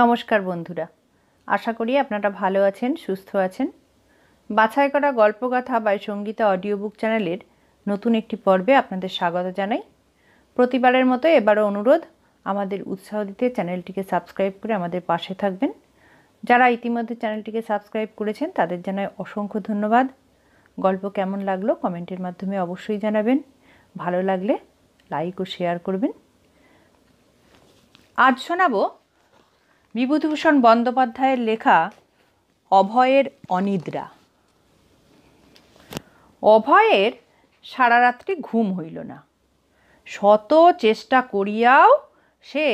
নমস্কার বন্ধুরা আশা করি আপনারা ভালো আছেন সুস্থ আছেন বাছাই করা গল্পকথা বা সঙ্গীতা অডিও বুক চ্যানেলের নতুন একটি পর্বে আপনাদের স্বাগত জানাই প্রতিবারের মতো এবারও অনুরোধ আমাদের উৎসাহ দিতে চ্যানেলটিকে সাবস্ক্রাইব করে আমাদের পাশে থাকবেন যারা ইতিমধ্যে চ্যানেলটিকে সাবস্ক্রাইব করেছেন তাদের জানায় অসংখ্য ধন্যবাদ গল্প কেমন লাগলো কমেন্টের মাধ্যমে অবশ্যই জানাবেন ভালো লাগলে লাইক ও শেয়ার করবেন আজ শোনাবো বিভূতিভূষণ বন্দ্যোপাধ্যায়ের লেখা অভয়ের অনিদ্রা অভয়ের সারা রাত্রি ঘুম হইল না শত চেষ্টা করিয়াও সে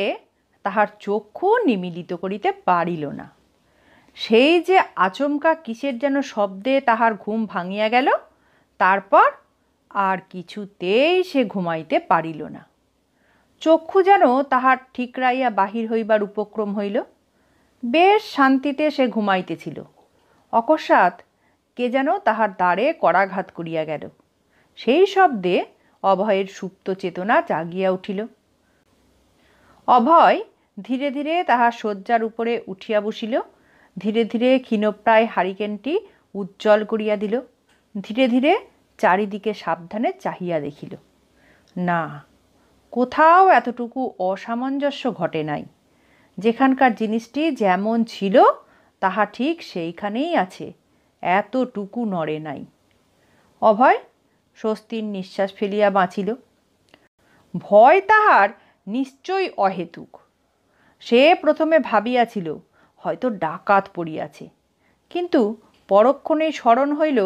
তাহার চক্ষু নিমিলিত করিতে পারিল না সেই যে আচমকা কিসের যেন শব্দে তাহার ঘুম ভাঙিয়া গেল তারপর আর কিছুতেই সে ঘুমাইতে পারিল না চক্ষু যেন তাহার ঠিকরাইয়া বাহির হইবার উপক্রম হইল বেশ শান্তিতে সে ঘুমাইতেছিল অকস্মাৎ কে যেন তাহার দ্বারে কড়াঘাত করিয়া গেল সেই শব্দে অভয়ের সুপ্ত চেতনা জাগিয়া উঠিল অভয় ধীরে ধীরে তাহার শয্যার উপরে উঠিয়া বসিল ধীরে ধীরে ক্ষীণপ্রায় হারিকেনটি উজ্জ্বল করিয়া দিল ধীরে ধীরে চারিদিকে সাবধানে চাহিয়া দেখিল না কোথাও এতটুকু অসামঞ্জস্য ঘটে নাই যেখানকার জিনিসটি যেমন ছিল তাহা ঠিক সেইখানেই আছে এতটুকু নড়ে নাই অভয় স্বস্তির নিঃশ্বাস ফেলিয়া বাঁচিল ভয় তাহার নিশ্চয়ই অহেতুক সে প্রথমে ভাবিয়াছিল হয়তো ডাকাত পড়িয়াছে কিন্তু পরক্ষণেই স্মরণ হইল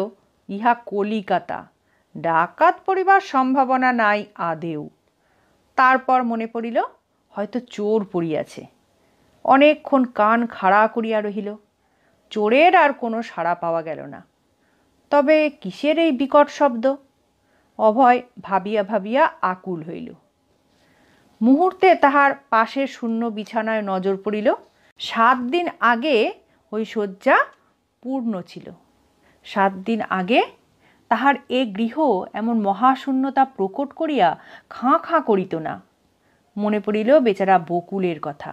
ইহা কলিকাতা ডাকাত পড়িবার সম্ভাবনা নাই আদেও তারপর মনে পড়িল হয়তো চোর পড়িয়াছে অনেকক্ষণ কান খাড়া করিয়া রহিল চোরের আর কোনো সাড়া পাওয়া গেল না তবে কিসের এই বিকট শব্দ অভয় ভাবিয়া ভাবিয়া আকুল হইল মুহূর্তে তাহার পাশের শূন্য বিছানায় নজর পড়িল সাত দিন আগে ওই শয্যা পূর্ণ ছিল সাত দিন আগে তাহার এ গৃহ এমন মহাশূন্যতা প্রকট করিয়া খাঁ খাঁ করিত না মনে পড়িল বেচারা বকুলের কথা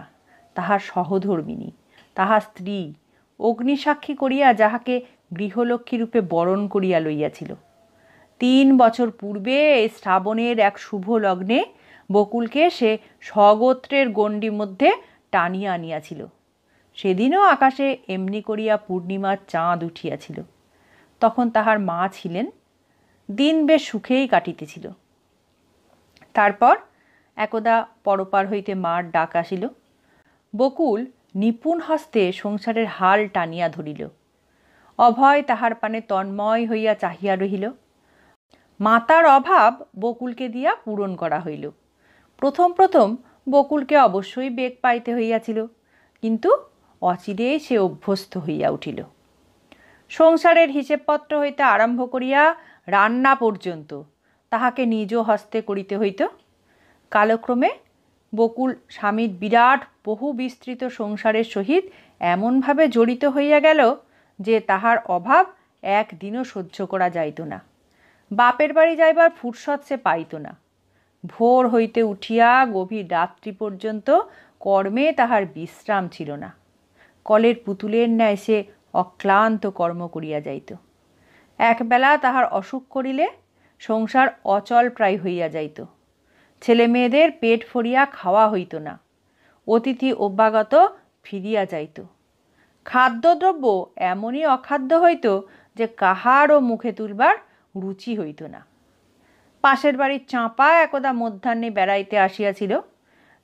তাহার সহধর্মিনী তাহার স্ত্রী অগ্নিসাক্ষী করিয়া যাহাকে গৃহলক্ষ্মীরূপে বরণ করিয়া লইয়াছিল তিন বছর পূর্বে শ্রাবণের এক শুভ লগ্নে বকুলকে সে স্বগোত্রের গণ্ডির মধ্যে টানিয়া আনিয়াছিল সেদিনও আকাশে এমনি করিয়া পূর্ণিমার চাঁদ উঠিয়াছিল তখন তাহার মা ছিলেন দিন বেশ সুখেই কাটিতেছিল তারপর একদা পরপার হইতে মার ডাক আসিল বকুল নিপুণ হস্তে সংসারের হাল টানিয়া ধরিল অভয় তাহার পানে তন্ময় হইয়া চাহিয়া রহিল মাতার অভাব বকুলকে দিয়া পূরণ করা হইল প্রথম প্রথম বকুলকে অবশ্যই বেগ পাইতে হইয়াছিল কিন্তু অচিরেই সে অভ্যস্ত হইয়া উঠিল সংসারের হিসেবপত্র হইতে আরম্ভ করিয়া রান্না পর্যন্ত তাহাকে নিজ হস্তে করিতে হইত কালক্রমে বকুল স্বামীর বিরাট বহু বিস্তৃত সংসারের সহিত এমনভাবে জড়িত হইয়া গেল যে তাহার অভাব একদিনও সহ্য করা যাইত না বাপের বাড়ি যাইবার ফুরসত সে পাইত না ভোর হইতে উঠিয়া গভীর রাত্রি পর্যন্ত কর্মে তাহার বিশ্রাম ছিল না কলের পুতুলের ন্যায় সে অক্লান্ত কর্ম করিয়া যাইত একবেলা তাহার অসুখ করিলে সংসার অচল প্রায় হইয়া যাইত ছেলে মেয়েদের পেট ফরিয়া খাওয়া হইত না অতিথি অভ্যাগত ফিরিয়া যাইত খাদ্যদ্রব্য এমনই অখাদ্য হইত যে কাহারও মুখে তুলবার রুচি হইত না পাশের বাড়ির চাঁপা একদা মধ্যাহ্নে বেড়াইতে আসিয়াছিল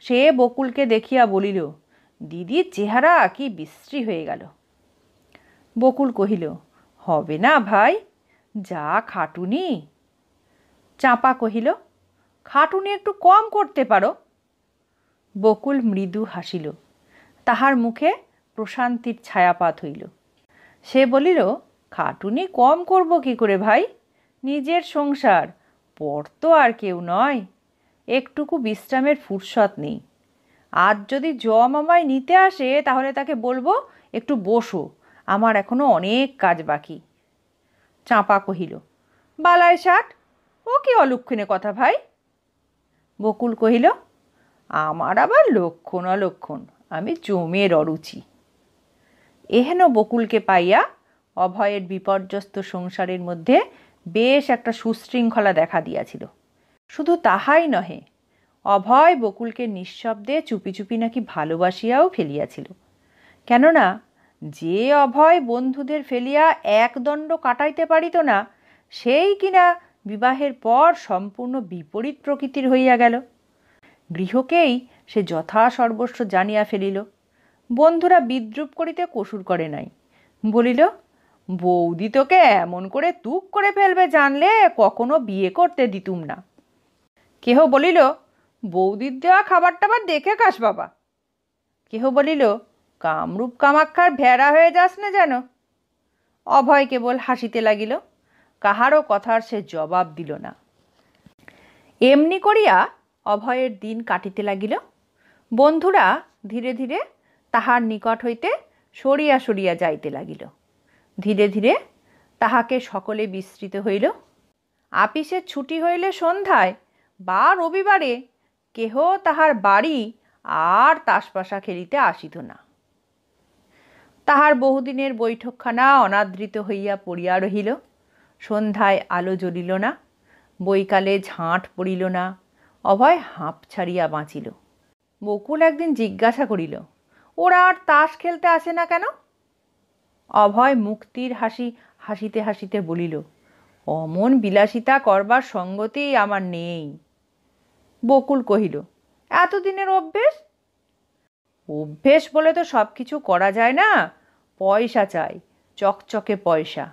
সে বকুলকে দেখিয়া বলিল দিদির চেহারা কি বিশ্রী হয়ে গেল বকুল কহিল হবে না ভাই যা খাটুনি চাঁপা কহিল খাটুনি একটু কম করতে পারো বকুল মৃদু হাসিল তাহার মুখে প্রশান্তির ছায়াপাত হইল সে বলিল খাটুনি কম করব কি করে ভাই নিজের সংসার পর তো আর কেউ নয় একটুকু বিশ্রামের ফুরসত নেই আজ যদি জম আমায় নিতে আসে তাহলে তাকে বলবো একটু বসো আমার এখনও অনেক কাজ বাকি চাঁপা কহিল বালায় ষাট ও কি অলক্ষণে কথা ভাই বকুল কহিল আমার আবার লক্ষণ অলক্ষণ আমি জমের অরুচি এহেন বকুলকে পাইয়া অভয়ের বিপর্যস্ত সংসারের মধ্যে বেশ একটা সুশৃঙ্খলা দেখা দিয়াছিল শুধু তাহাই নহে অভয় বকুলকে নিঃশব্দে চুপি চুপি নাকি ভালোবাসিয়াও ফেলিয়াছিল কেননা যে অভয় বন্ধুদের ফেলিয়া একদণ্ড কাটাইতে পারিত না সেই কিনা বিবাহের পর সম্পূর্ণ বিপরীত প্রকৃতির হইয়া গেল গৃহকেই সে যথা সর্বস্ব জানিয়া ফেলিল বন্ধুরা বিদ্রুপ করিতে কসুর করে নাই বলিল বৌদি তোকে এমন করে তুক করে ফেলবে জানলে কখনো বিয়ে করতে দিতুম না কেহ বলিল বৌদির দেওয়া খাবার টাবার দেখে কাস বাবা কেহ বলিল কামরূপ কামাক্ষার ভেড়া হয়ে যাস না যেন অভয় কেবল হাসিতে লাগিল কাহারও কথার সে জবাব দিল না এমনি করিয়া অভয়ের দিন কাটিতে লাগিল বন্ধুরা ধীরে ধীরে তাহার নিকট হইতে সরিয়া সরিয়া যাইতে লাগিল ধীরে ধীরে তাহাকে সকলে বিস্তৃত হইল আপিসের ছুটি হইলে সন্ধ্যায় বা রবিবারে কেহ তাহার বাড়ি আর তাসপাশা খেলিতে আসিত না তাহার বহুদিনের বৈঠকখানা অনাদৃত হইয়া পড়িয়া রহিল সন্ধ্যায় আলো জ্বলিল না বৈকালে ঝাঁট পড়িল না অভয় হাঁপ ছাড়িয়া বাঁচিল বকুল একদিন জিজ্ঞাসা করিল ওরা আর তাস খেলতে আসে না কেন অভয় মুক্তির হাসি হাসিতে হাসিতে বলিল অমন বিলাসিতা করবার সঙ্গতি আমার নেই বকুল কহিল এতদিনের অভ্যেস অভ্যেস বলে তো সব কিছু করা যায় না পয়সা চাই চকচকে পয়সা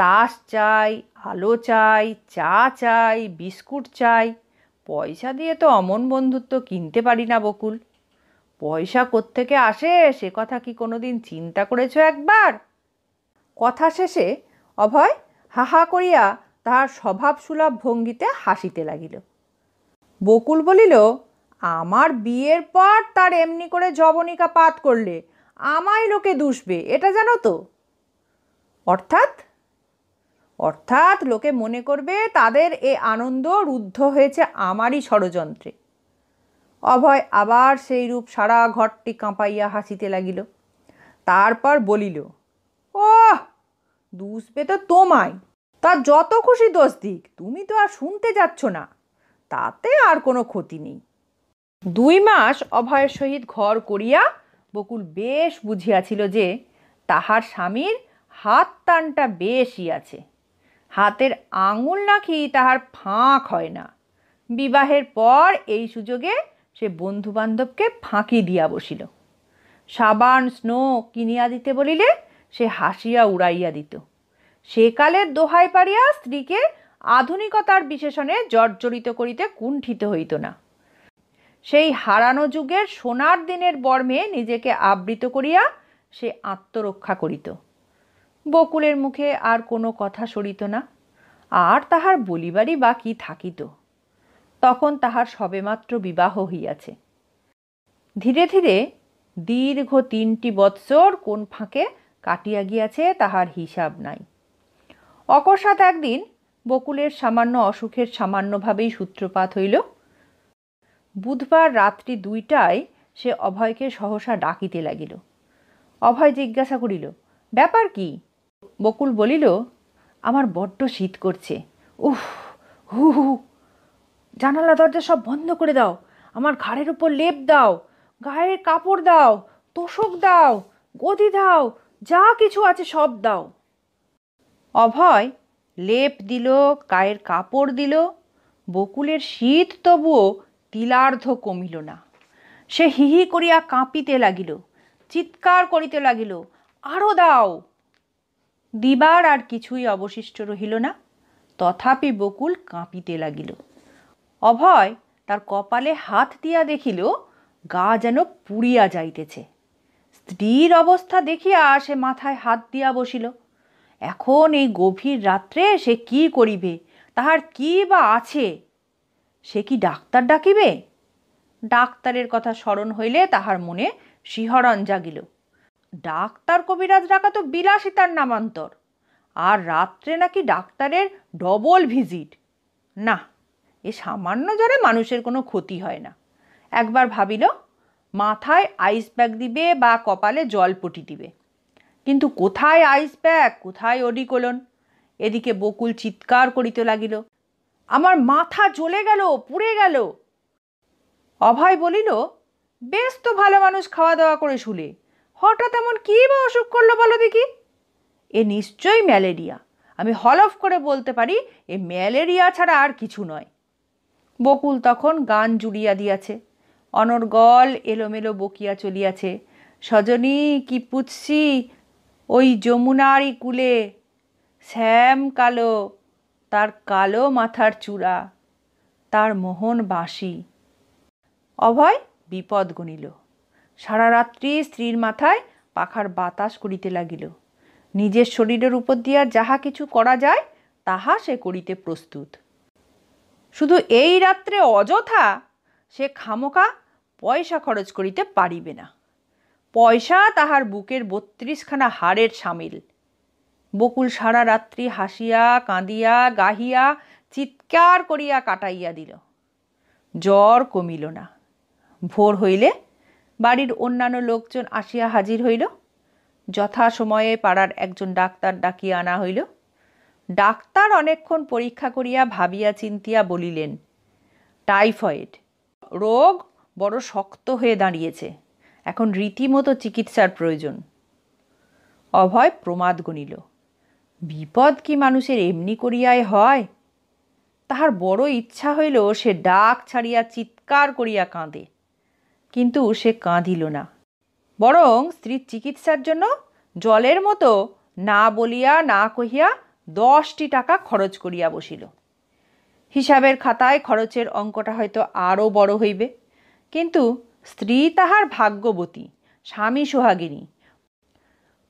তাস চাই আলো চাই চা চাই বিস্কুট চাই পয়সা দিয়ে তো অমন বন্ধুত্ব কিনতে পারি না বকুল পয়সা কোত্থেকে আসে সে কথা কি কোনো দিন চিন্তা করেছ একবার কথা শেষে অভয় হাহা করিয়া তাহার স্বভাবসুলভ ভঙ্গিতে হাসিতে লাগিল বকুল বলিল আমার বিয়ের পর তার এমনি করে জবনিকা পাত করলে আমায় লোকে দুষবে এটা জানো তো অর্থাৎ অর্থাৎ লোকে মনে করবে তাদের এ আনন্দ রুদ্ধ হয়েছে আমারই ষড়যন্ত্রে অভয় আবার সেই রূপ সারা ঘরটি কাঁপাইয়া হাসিতে লাগিল তারপর বলিল ও দুষবে তো তোমায় তার যত খুশি দোষ দিক তুমি তো আর শুনতে যাচ্ছ না তাতে আর কোনো ক্ষতি নেই দুই মাস অভয়ের সহিত ঘর করিয়া বকুল বেশ বুঝিয়াছিল যে তাহার স্বামীর হাত টানটা বেশই আছে হাতের আঙুল নাকি তাহার ফাঁক হয় না বিবাহের পর এই সুযোগে সে বন্ধুবান্ধবকে ফাঁকি দিয়া বসিল সাবান স্নো কিনিয়া দিতে বলিলে সে হাসিয়া উড়াইয়া দিত সেকালের দোহাই পারিয়া স্ত্রীকে আধুনিকতার বিশেষণে জর্জরিত করিতে কুণ্ঠিত হইত না সেই হারানো যুগের সোনার দিনের বর্মে নিজেকে আবৃত করিয়া সে আত্মরক্ষা করিত বকুলের মুখে আর কোনো কথা সরিত না আর তাহার বলিবারই বা কি থাকিত তখন তাহার সবেমাত্র বিবাহ হইয়াছে ধীরে ধীরে দীর্ঘ তিনটি বৎসর কোন ফাঁকে কাটিয়া গিয়াছে তাহার হিসাব নাই অকস্মাৎ একদিন বকুলের সামান্য অসুখের সামান্যভাবেই সূত্রপাত হইল বুধবার রাত্রি দুইটায় সে অভয়কে সহসা ডাকিতে লাগিল অভয় জিজ্ঞাসা করিল ব্যাপার কি বকুল বলিল আমার বড্ড শীত করছে উফ হু হু জানালা দরজা সব বন্ধ করে দাও আমার ঘাড়ের উপর লেপ দাও গায়ের কাপড় দাও তোষক দাও গদি দাও যা কিছু আছে সব দাও অভয় লেপ দিল গায়ের কাপড় দিল বকুলের শীত তবুও তিলার্ধ কমিল না সে হিহি করিয়া কাঁপিতে লাগিল চিৎকার করিতে লাগিল আরও দাও দিবার আর কিছুই অবশিষ্ট রহিল না তথাপি বকুল কাঁপিতে লাগিল অভয় তার কপালে হাত দিয়া দেখিল গা যেন পুড়িয়া যাইতেছে স্ত্রীর অবস্থা দেখিয়া সে মাথায় হাত দিয়া বসিল এখন এই গভীর রাত্রে সে কি করিবে তাহার কি বা আছে সে কি ডাক্তার ডাকিবে ডাক্তারের কথা স্মরণ হইলে তাহার মনে শিহরণ জাগিল ডাক্তার কবিরাজ ডাকা তো বিলাসিতার নামান্তর আর রাত্রে নাকি ডাক্তারের ডবল ভিজিট না এ সামান্য জ্বরে মানুষের কোনো ক্ষতি হয় না একবার ভাবিল মাথায় আইস ব্যাগ দিবে বা কপালে জলপটি দিবে কিন্তু কোথায় আইস ব্যাগ কোথায় অডিকোলন এদিকে বকুল চিৎকার করিতে লাগিল আমার মাথা জ্বলে গেল পুড়ে গেল অভয় বলিল বেশ তো ভালো মানুষ খাওয়া দাওয়া করে শুলে হঠাৎ এমন কী বা অসুখ করলো বলো দেখি এ নিশ্চয়ই ম্যালেরিয়া আমি হলফ করে বলতে পারি এ ম্যালেরিয়া ছাড়া আর কিছু নয় বকুল তখন গান জুড়িয়া দিয়াছে অনর্গল এলোমেলো বকিয়া চলিয়াছে সজনী কি পুচ্ছি ওই যমুনারি কুলে শ্যাম কালো তার কালো মাথার চূড়া তার মোহন বাঁশি অভয় বিপদ গণিল সারা রাত্রি স্ত্রীর মাথায় পাখার বাতাস করিতে লাগিল নিজের শরীরের উপর দিয়া যাহা কিছু করা যায় তাহা সে করিতে প্রস্তুত শুধু এই রাত্রে অযথা সে খামোকা পয়সা খরচ করিতে পারিবে না পয়সা তাহার বুকের বত্রিশখানা হাড়ের সামিল বকুল সারা রাত্রি হাসিয়া কাঁদিয়া গাহিয়া চিৎকার করিয়া কাটাইয়া দিল জ্বর কমিল না ভোর হইলে বাড়ির অন্যান্য লোকজন আসিয়া হাজির হইল যথা সময়ে পাড়ার একজন ডাক্তার ডাকিয়া আনা হইল ডাক্তার অনেকক্ষণ পরীক্ষা করিয়া ভাবিয়া চিন্তিয়া বলিলেন টাইফয়েড রোগ বড় শক্ত হয়ে দাঁড়িয়েছে এখন রীতিমতো চিকিৎসার প্রয়োজন অভয় প্রমাদ গণিল বিপদ কি মানুষের এমনি করিয়াই হয় তাহার বড় ইচ্ছা হইল সে ডাক ছাড়িয়া চিৎকার করিয়া কাঁদে কিন্তু সে কাঁদিল না বরং স্ত্রীর চিকিৎসার জন্য জলের মতো না বলিয়া না কহিয়া দশটি টাকা খরচ করিয়া বসিল হিসাবের খাতায় খরচের অঙ্কটা হয়তো আরও বড় হইবে কিন্তু স্ত্রী তাহার ভাগ্যবতী স্বামী সোহাগিনী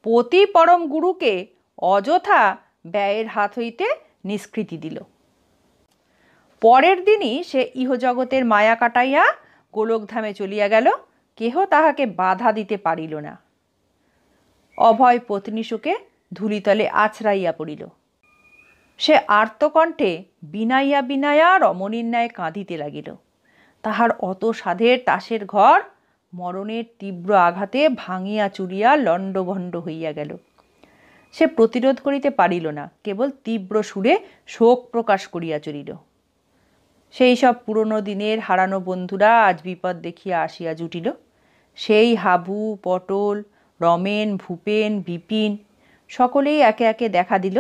পতি পরম গুরুকে অযথা ব্যয়ের হাত হইতে নিষ্কৃতি দিল পরের দিনই সে ইহজগতের মায়া কাটাইয়া গোলকধামে চলিয়া গেল কেহ তাহাকে বাধা দিতে পারিল না অভয় শোকে ধুলিতলে আছড়াইয়া পড়িল সে আর্তকণ্ঠে বিনাইয়া বিনাইয়া রমণীর ন্যায় কাঁদিতে লাগিল তাহার অত সাধের তাসের ঘর মরণের তীব্র আঘাতে ভাঙিয়া চুরিয়া লণ্ডভণ্ড হইয়া গেল সে প্রতিরোধ করিতে পারিল না কেবল তীব্র সুরে শোক প্রকাশ করিয়া চলিল সেই সব পুরনো দিনের হারানো বন্ধুরা আজ বিপদ দেখিয়া আসিয়া জুটিল সেই হাবু পটল রমেন ভূপেন বিপিন সকলেই একে একে দেখা দিল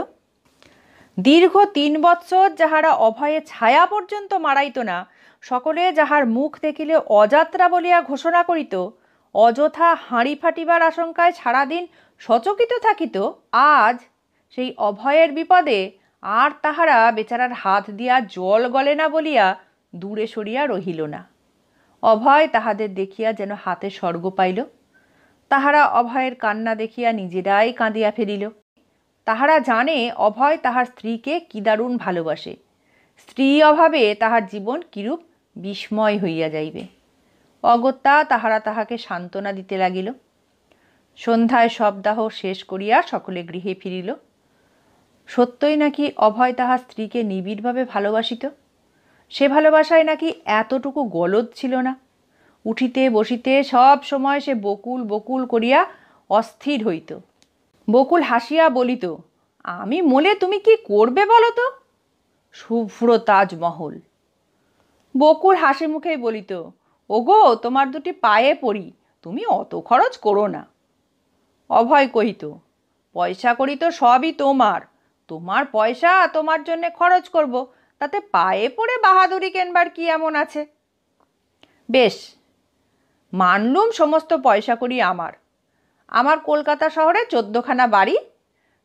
দীর্ঘ তিন বৎসর যাহারা অভয়ে ছায়া পর্যন্ত মারাইত না সকলে যাহার মুখ দেখিলে অযাত্রা বলিয়া ঘোষণা করিত অযথা হাঁড়ি ফাটিবার আশঙ্কায় সারাদিন সচকিত থাকিত আজ সেই অভয়ের বিপদে আর তাহারা বেচারার হাত দিয়া জল গলে না বলিয়া দূরে সরিয়া রহিল না অভয় তাহাদের দেখিয়া যেন হাতে স্বর্গ পাইল তাহারা অভয়ের কান্না দেখিয়া নিজেরাই কাঁদিয়া ফেলিল তাহারা জানে অভয় তাহার স্ত্রীকে কি দারুণ ভালোবাসে স্ত্রী অভাবে তাহার জীবন কিরূপ বিস্ময় হইয়া যাইবে অগত্যা তাহারা তাহাকে সান্ত্বনা দিতে লাগিল সন্ধ্যায় সবদাহ শেষ করিয়া সকলে গৃহে ফিরিল সত্যই নাকি অভয় তাহার স্ত্রীকে নিবিড়ভাবে ভালোবাসিত সে ভালোবাসায় নাকি এতটুকু গলদ ছিল না উঠিতে বসিতে সব সময় সে বকুল বকুল করিয়া অস্থির হইত বকুল হাসিয়া বলিত আমি মোলে তুমি কি করবে বলো তো শুভ্র তাজমহল বকুল হাসি মুখেই বলিত ওগো তোমার দুটি পায়ে পড়ি তুমি অত খরচ করো না অভয় কহিত পয়সা করি তো সবই তোমার তোমার পয়সা তোমার জন্যে খরচ করব তাতে পায়ে পড়ে বাহাদুরি কেনবার কি এমন আছে বেশ মানলুম সমস্ত পয়সা করি আমার আমার কলকাতা শহরে চোদ্দখানা বাড়ি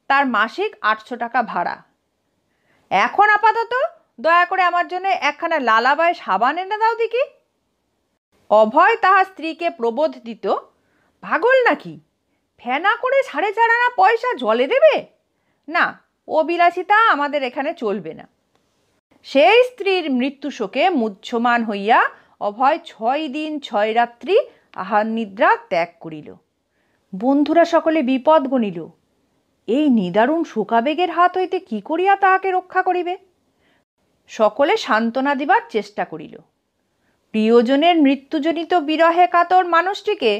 তার মাসিক আটশো টাকা ভাড়া এখন আপাতত দয়া করে আমার জন্য একখানা লালাবায় সাবান এনে দাও দেখি অভয় তাহার স্ত্রীকে প্রবোধ দিত পাগল নাকি ফেনা করে সাড়ে চার আনা পয়সা জলে দেবে না ও বিলাসিতা আমাদের এখানে চলবে না সেই স্ত্রীর মৃত্যু শোকে মুহ্যমান হইয়া অভয় ছয় দিন ছয় রাত্রি আহার নিদ্রা ত্যাগ করিল বন্ধুরা সকলে বিপদ গণিল এই নিদারুণ শোকাবেগের হাত হইতে কি করিয়া তাহাকে রক্ষা করিবে সকলে সান্ত্বনা দিবার চেষ্টা করিল প্রিয়জনের মৃত্যুজনিত বিরহে কাতর মানুষটিকে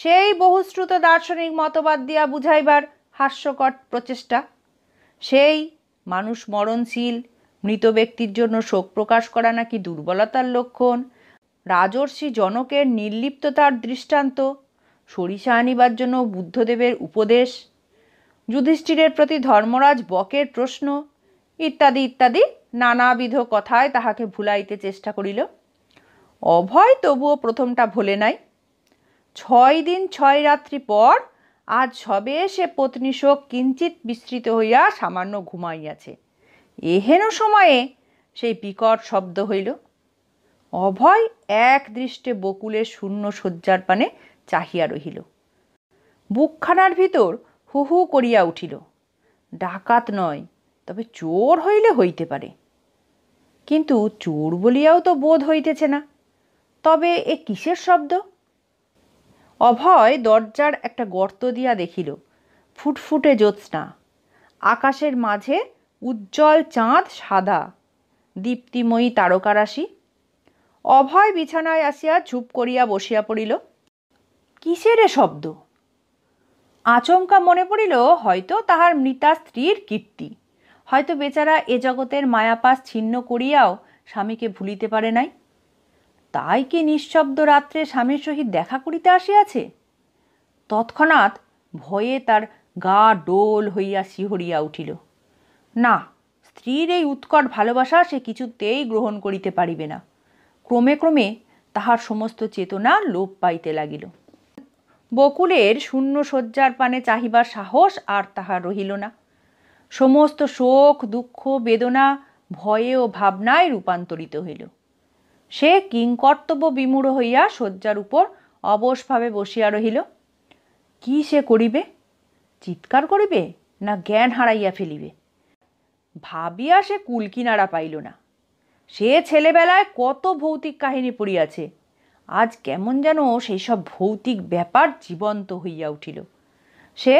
সেই বহুশ্রুত দার্শনিক মতবাদ দিয়া বুঝাইবার হাস্যকর প্রচেষ্টা সেই মানুষ মরণশীল মৃত ব্যক্তির জন্য শোক প্রকাশ করা নাকি দুর্বলতার লক্ষণ রাজর্ষি জনকের নির্লিপ্ততার দৃষ্টান্ত সরিষা আনিবার জন্য বুদ্ধদেবের উপদেশ যুধিষ্ঠিরের প্রতি ধর্মরাজ বকের প্রশ্ন ইত্যাদি ইত্যাদি নানাবিধ কথায় তাহাকে ভুলাইতে চেষ্টা করিল অভয় তবুও প্রথমটা ভোলে নাই ছয় দিন ছয় রাত্রি পর আজ সবে সে পত্নী শোক কিঞ্চিত বিস্তৃত হইয়া সামান্য ঘুমাইয়াছে এহেন সময়ে সেই বিকট শব্দ হইল অভয় এক দৃষ্টে বকুলের শূন্য শয্যার পানে চাহিয়া রহিল বুকখানার ভিতর হু হু করিয়া উঠিল ডাকাত নয় তবে চোর হইলে হইতে পারে কিন্তু চোর বলিয়াও তো বোধ হইতেছে না তবে এ কিসের শব্দ অভয় দরজার একটা গর্ত দিয়া দেখিল ফুটফুটে জ্যোৎস্না আকাশের মাঝে উজ্জ্বল চাঁদ সাদা দীপ্তিময়ী তারকারাশি অভয় বিছানায় আসিয়া চুপ করিয়া বসিয়া পড়িল কিসের এ শব্দ আচমকা মনে পড়িল হয়তো তাহার মৃতা স্ত্রীর কীর্তি হয়তো বেচারা এ জগতের মায়াপাস ছিন্ন করিয়াও স্বামীকে ভুলিতে পারে নাই তাই কি নিঃশব্দ রাত্রে স্বামীর সহিত দেখা করিতে আসিয়াছে তৎক্ষণাৎ ভয়ে তার গা ডোল হইয়া শিহরিয়া উঠিল না স্ত্রীর এই উৎকট ভালোবাসা সে কিছুতেই গ্রহণ করিতে পারিবে না ক্রমে ক্রমে তাহার সমস্ত চেতনা লোপ পাইতে লাগিল বকুলের শূন্য শয্যার পানে চাহিবার সাহস আর তাহা রহিল না সমস্ত শোক দুঃখ বেদনা ভয়ে ও ভাবনায় রূপান্তরিত হইল সে কিংকর্তব্য বিমূঢ় হইয়া শয্যার উপর অবশভাবে বসিয়া রহিল কি সে করিবে চিৎকার করিবে না জ্ঞান হারাইয়া ফেলিবে ভাবিয়া সে কুলকিনারা পাইল না সে ছেলেবেলায় কত ভৌতিক কাহিনী পড়িয়াছে আজ কেমন যেন সেই সব ভৌতিক ব্যাপার জীবন্ত হইয়া উঠিল সে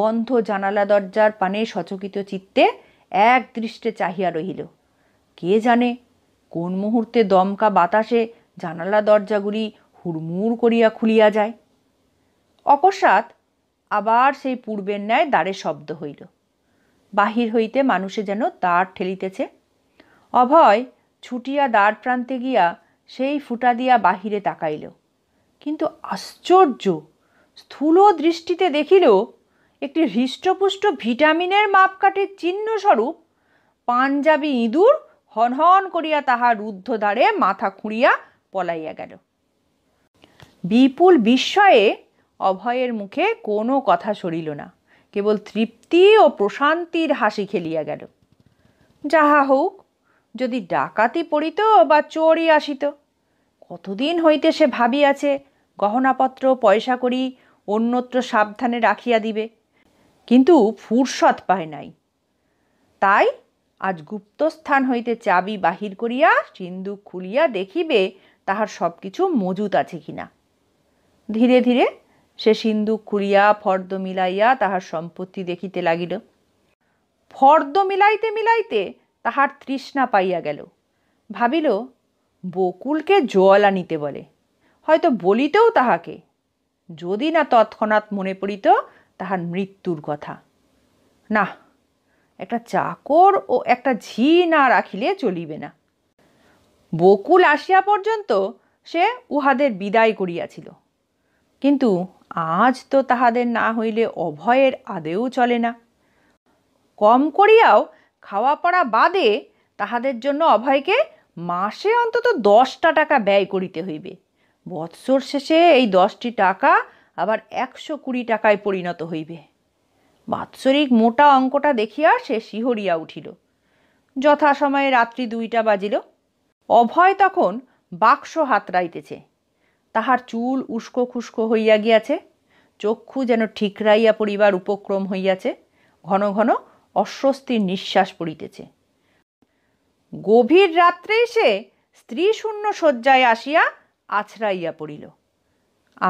বন্ধ জানালা দরজার পানে সচকিত চিত্তে এক দৃষ্টে চাহিয়া রহিল কে জানে কোন মুহূর্তে দমকা বাতাসে জানালা দরজাগুলি হুড়মুড় করিয়া খুলিয়া যায় অকস্মাৎ আবার সেই পূর্বের ন্যায় দ্বারে শব্দ হইল বাহির হইতে মানুষে যেন দাঁড় ঠেলিতেছে অভয় ছুটিয়া দ্বার প্রান্তে গিয়া সেই ফুটা দিয়া বাহিরে তাকাইল কিন্তু আশ্চর্য স্থূল দৃষ্টিতে দেখিল একটি হৃষ্টপুষ্ট ভিটামিনের মাপকাঠির চিহ্নস্বরূপ পাঞ্জাবি ইঁদুর হনহন করিয়া তাহা দ্বারে মাথা খুঁড়িয়া পলাইয়া গেল বিপুল বিস্ময়ে অভয়ের মুখে কোনো কথা সরিল না কেবল তৃপ্তি ও প্রশান্তির হাসি খেলিয়া গেল যাহা হোক যদি ডাকাতি পড়িত বা চোরই আসিত কতদিন হইতে সে ভাবিয়াছে গহনাপত্র পয়সা করি অন্যত্র সাবধানে রাখিয়া দিবে কিন্তু ফুরসত পায় নাই তাই আজ গুপ্তস্থান হইতে চাবি বাহির করিয়া সিন্দুক খুলিয়া দেখিবে তাহার সব কিছু মজুত আছে কিনা ধীরে ধীরে সে সিন্দুক খুলিয়া ফর্দ মিলাইয়া তাহার সম্পত্তি দেখিতে লাগিল ফর্দ মিলাইতে মিলাইতে তাহার তৃষ্ণা পাইয়া গেল ভাবিল বকুলকে জল আনিতে বলে হয়তো বলিতেও তাহাকে যদি না তৎক্ষণাৎ মনে পড়িত তাহার মৃত্যুর কথা না একটা চাকর ও একটা ঝি না রাখিলে চলিবে না বকুল আসিয়া পর্যন্ত সে উহাদের বিদায় করিয়াছিল কিন্তু আজ তো তাহাদের না হইলে অভয়ের আদেও চলে না কম করিয়াও খাওয়া পড়া বাদে তাহাদের জন্য অভয়কে মাসে অন্তত দশটা টাকা ব্যয় করিতে হইবে বৎসর শেষে এই দশটি টাকা আবার একশো কুড়ি টাকায় পরিণত হইবে বাৎসরিক মোটা অঙ্কটা দেখিয়া সে শিহরিয়া উঠিল যথাসময়ে রাত্রি দুইটা বাজিল অভয় তখন বাক্স হাতড়াইতেছে তাহার চুল উস্কো খুস্কো হইয়া গিয়াছে চক্ষু যেন ঠিকরাইয়া পড়িবার উপক্রম হইয়াছে ঘন ঘন অস্বস্তির নিঃশ্বাস পড়িতেছে গভীর রাত্রে সে স্ত্রী শূন্য শয্যায় আসিয়া আছড়াইয়া পড়িল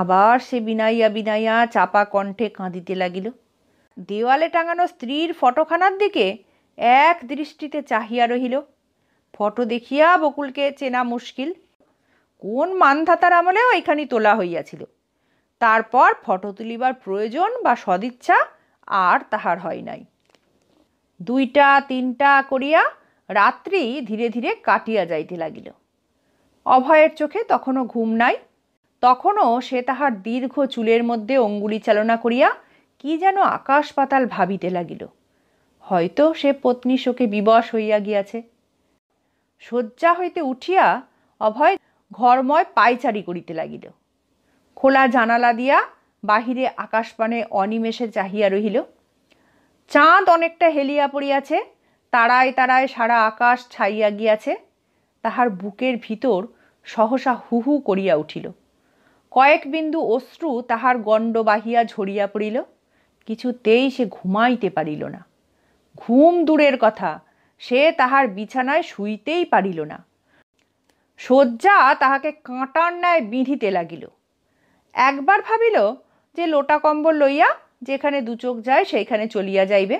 আবার সে বিনাইয়া বিনাইয়া চাপা কণ্ঠে কাঁদিতে লাগিল দেওয়ালে টাঙানো স্ত্রীর ফটোখানার দিকে এক দৃষ্টিতে চাহিয়া রহিল ফটো দেখিয়া বকুলকে চেনা মুশকিল কোন মানধাতার আমলে ওইখানি তোলা হইয়াছিল তারপর ফটো তুলিবার প্রয়োজন বা সদিচ্ছা আর তাহার হয় নাই দুইটা তিনটা করিয়া রাত্রি ধীরে ধীরে কাটিয়া যাইতে লাগিল অভয়ের চোখে তখনও ঘুম নাই তখনও সে তাহার দীর্ঘ চুলের মধ্যে অঙ্গুলি চালনা করিয়া কি যেন আকাশ পাতাল ভাবিতে লাগিল হয়তো সে পত্নী শোকে বিবশ হইয়া গিয়াছে শয্যা হইতে উঠিয়া অভয় ঘরময় পাইচারি করিতে লাগিল খোলা জানালা দিয়া বাহিরে আকাশপানে অনিমেষে চাহিয়া রহিল চাঁদ অনেকটা হেলিয়া পড়িয়াছে তারায় তারায় সারা আকাশ ছাইয়া গিয়াছে তাহার বুকের ভিতর সহসা হুহু করিয়া উঠিল কয়েক বিন্দু অশ্রু তাহার গণ্ড বাহিয়া ঝরিয়া পড়িল কিছুতেই সে ঘুমাইতে পারিল না ঘুম দূরের কথা সে তাহার বিছানায় শুইতেই পারিল না শয্যা তাহাকে কাঁটার ন্যায় বিঁধিতে লাগিল একবার ভাবিল যে লোটা কম্বল লইয়া যেখানে দুচোখ যায় সেইখানে চলিয়া যাইবে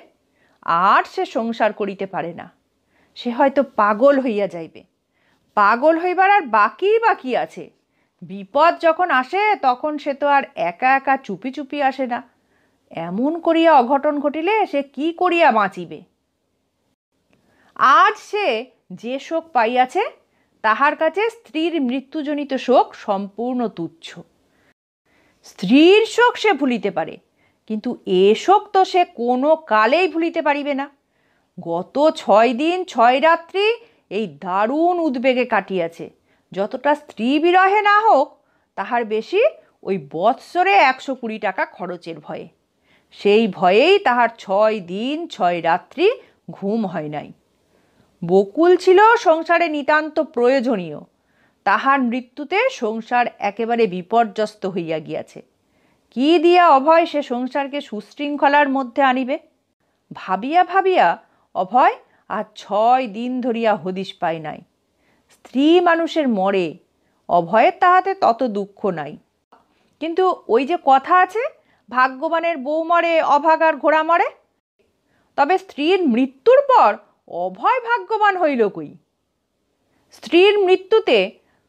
আর সে সংসার করিতে পারে না সে হয়তো পাগল হইয়া যাইবে পাগল হইবার আর বাকি বাকি আছে বিপদ যখন আসে তখন সে তো আর একা একা চুপি চুপি আসে না এমন করিয়া অঘটন ঘটিলে সে কি করিয়া বাঁচিবে আজ সে যে শোক পাইয়াছে তাহার কাছে স্ত্রীর মৃত্যুজনিত শোক সম্পূর্ণ তুচ্ছ স্ত্রীর শোক সে ভুলিতে পারে কিন্তু এ শোক তো সে কোনো কালেই ভুলিতে পারিবে না গত ছয় দিন ছয় রাত্রি এই দারুণ উদ্বেগে কাটিয়াছে যতটা স্ত্রী বিরহে না হোক তাহার বেশি ওই বৎসরে একশো কুড়ি টাকা খরচের ভয়ে সেই ভয়েই তাহার ছয় দিন ছয় রাত্রি ঘুম হয় নাই বকুল ছিল সংসারে নিতান্ত প্রয়োজনীয় তাহার মৃত্যুতে সংসার একেবারে বিপর্যস্ত হইয়া গিয়াছে কি দিয়া অভয় সে সংসারকে সুশৃঙ্খলার মধ্যে আনিবে ভাবিয়া ভাবিয়া অভয় আর ছয় দিন ধরিয়া হদিশ পায় নাই স্ত্রী মানুষের মরে অভয়ের তাহাতে তত দুঃখ নাই কিন্তু ওই যে কথা আছে ভাগ্যবানের বউ মরে অভাগার ঘোড়া মরে তবে স্ত্রীর মৃত্যুর পর অভয় ভাগ্যবান হইল কই স্ত্রীর মৃত্যুতে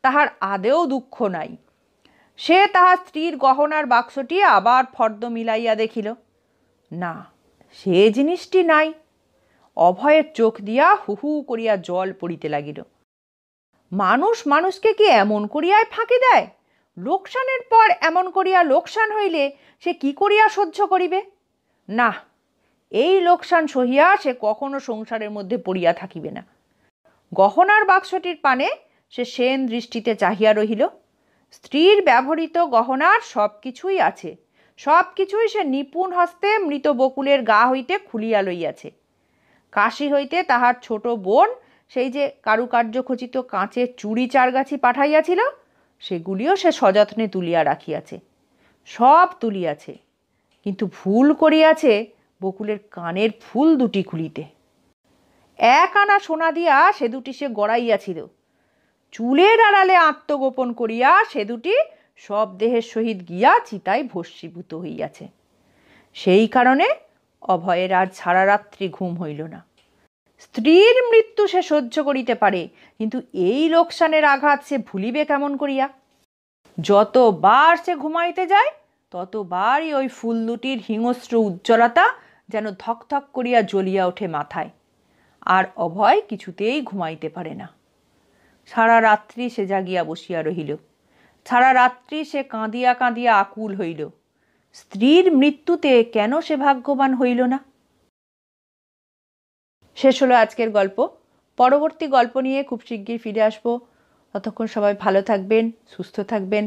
তাহার আদেও দুঃখ নাই সে তাহার স্ত্রীর গহনার বাক্সটি আবার ফর্দ মিলাইয়া দেখিল না সে জিনিসটি নাই অভয়ের চোখ দিয়া হুহু করিয়া জল পড়িতে লাগিল মানুষ মানুষকে কি এমন করিয়ায় ফাঁকি দেয় লোকসানের পর এমন করিয়া লোকসান হইলে সে কি করিয়া সহ্য করিবে না এই লোকসান সহিয়া সে কখনো সংসারের মধ্যে পড়িয়া থাকিবে না গহনার বাক্সটির পানে সে সেন দৃষ্টিতে চাহিয়া রহিল স্ত্রীর ব্যবহৃত গহনার সব কিছুই আছে সব কিছুই সে নিপুণ হস্তে মৃত বকুলের গা হইতে খুলিয়া লইয়াছে কাশি হইতে তাহার ছোট বোন সেই যে কারুকার্য খচিত কাঁচের চুড়ি চারগাছি পাঠাইয়াছিল সেগুলিও সে সযত্নে তুলিয়া রাখিয়াছে সব তুলিয়াছে কিন্তু ভুল করিয়াছে বকুলের কানের ফুল দুটি খুলিতে এক আনা সোনা দিয়া সে দুটি সে গড়াইয়াছিল চুলের আড়ালে আত্মগোপন করিয়া সে দুটি সব দেহের সহিত গিয়া চিতায় ভস্মীভূত হইয়াছে সেই কারণে অভয়ের আর সারারাত্রি ঘুম হইল না স্ত্রীর মৃত্যু সে সহ্য করিতে পারে কিন্তু এই লোকসানের আঘাত সে ভুলিবে কেমন করিয়া যতবার সে ঘুমাইতে যায় ততবারই ওই ফুল দুটির হিংস্র উজ্জ্বলতা যেন ধকধক করিয়া জ্বলিয়া ওঠে মাথায় আর অভয় কিছুতেই ঘুমাইতে পারে না সারা রাত্রি সে জাগিয়া বসিয়া রহিল সারা রাত্রি সে কাঁদিয়া কাঁদিয়া আকুল হইল স্ত্রীর মৃত্যুতে কেন সে ভাগ্যবান হইল না শেষ হলো আজকের গল্প পরবর্তী গল্প নিয়ে খুব শিগগির ফিরে আসবো ততক্ষণ সবাই ভালো থাকবেন সুস্থ থাকবেন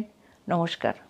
নমস্কার